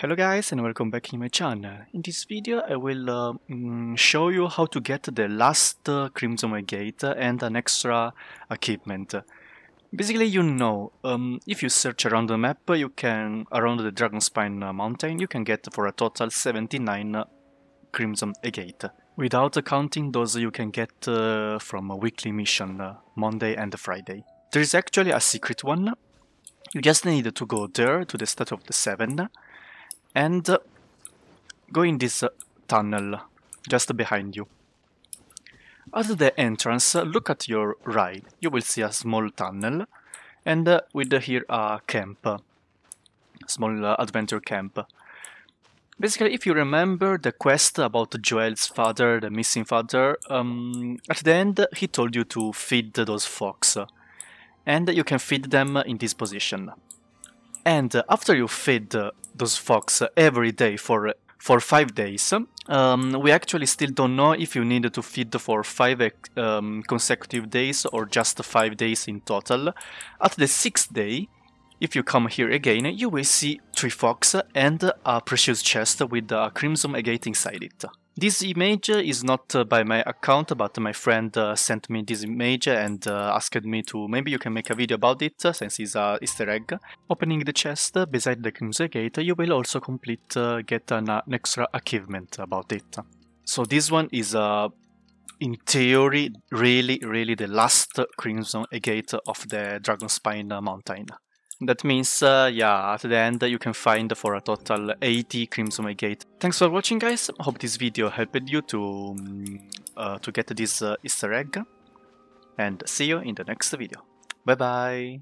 Hello guys and welcome back to my channel. In this video I will uh, mm, show you how to get the last uh, Crimson Gate and an extra equipment. Basically you know, um, if you search around the map you can, around the Dragonspine uh, mountain, you can get for a total 79 uh, Crimson Gate. Without counting those you can get uh, from a weekly mission, uh, Monday and Friday. There is actually a secret one. You just need to go there to the Statue of the Seven and uh, go in this uh, tunnel just behind you. At the entrance, uh, look at your right. You will see a small tunnel and with here a camp, small adventure camp. Basically, if you remember the quest about Joel's father, the missing father, um, at the end he told you to feed those fox. And you can feed them in this position. And uh, after you feed uh, those fox uh, every day for for 5 days. Um, we actually still don't know if you need to feed for 5 um, consecutive days or just 5 days in total. At the 6th day, if you come here again, you will see three fox and a precious chest with a crimson agate inside it. This image is not by my account, but my friend uh, sent me this image and uh, asked me to maybe you can make a video about it, uh, since it's a easter egg. Opening the chest beside the crimson gate, you will also complete get an, extra achievement about it. So this one is a in theory, really, really the last Crimson Agate of the Dragonspine Mountain. That means, uh, yeah, at the end uh, you can find for a total 80 Crimson Gate. Thanks for watching guys, hope this video helped you to, um, uh, to get this uh, easter egg, and see you in the next video. Bye bye!